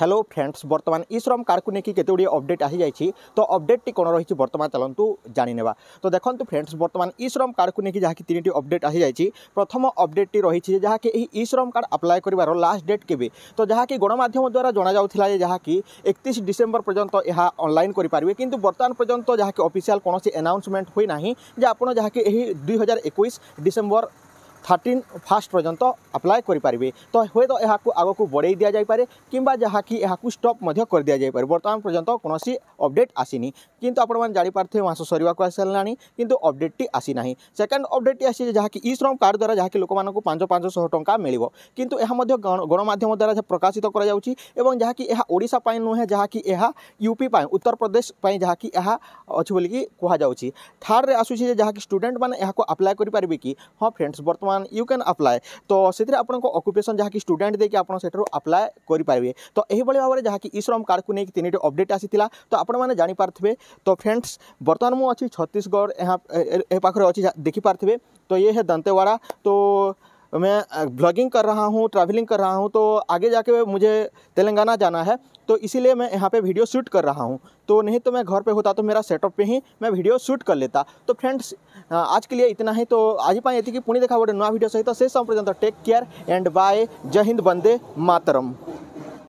hello friends বর্তমান ই শ্রম কার্ডু নেই কেতে গুড়ি অপডেট আসিযাই তো অপডেটটি কোণ রয়েছে বর্তমান চলতু জাণিনেবা তো দেখুন ফ্রেন্ডস বর্তমান ই শ্রম কার্ডু নেই যা তিনটি অপডেট আসিযাই প্রথম অপডেটটি রয়েছে যা কি এই ই শ্রম কার্ড আপ্লাই করবার লাস্ট ডেট কেবে তো যা কি গণমাধ্যম দ্বারা জনা যাওয়া যে যা কি একত্রিশ ডিসেম্বর পর্যন্ত এহা অনলাইন করে পারবে কিন্তু বর্তমান পর্যন্ত যা কি অফিসিয়াল কোণী আনাউন্সমেন্ট হয়ে না যে আপনার যা কি এই দুই হাজার একুশ ডিসেম্বর थर्टिन फास्ट पर्यटन आप्लाय करें तो हे तो यह आग को बढ़े दि जाए कि स्टप कर दि जाए बर्तमान पर्यटन कौन अबडेट आसी कि आपंपे मस सर को आसाना कि अबडेट टी आसीना सेकेंड अबडेट टी आज जहाँकि इ श्रम कार्ड द्वारा जहाँकि लोक मूँ पांच पांच शह टाँह मिले कि गणमाम द्वारा प्रकाशित कराकिशापी नुहे जहाँकि यूपी उत्तर प्रदेश जहाँकि अच्छी कहु थार्ड में आसूँ जहाँकि स्टूडेंट मैंने आप्लाय करें कि हाँ फ्रेंड्स बर्तमान अपसन यू कैन आप्लाय तो आपको अकुपेसन जहाँ कि स्टूडेंट देखिए आपको आप्लाय करेंगे तो यही भाव में जहाँकि इश्रम कार्ड को लेकिन तीनो अपडेट आसी तो आपने जापारे तो फ्रेंड्स बर्तमान मुझे छत्तीशगढ़ पाखे अच्छी देखिपारे तो ये है दंतेवाड़ा तो मैं ब्लॉगिंग कर रहा हूँ ट्रैवलिंग कर रहा हूँ तो आगे जाके मुझे तेलंगाना जाना है तो इसीलिए मैं यहाँ पे वीडियो शूट कर रहा हूँ तो नहीं तो मैं घर पे होता तो मेरा सेटअप पे ही मैं वीडियो शूट कर लेता तो फ्रेंड्स आज के लिए इतना ही तो आज पाएँ ये पुणी देखा गोटे नया वीडियो सही तो से समय टेक केयर एंड बाय जय हिंद बंदे मातरम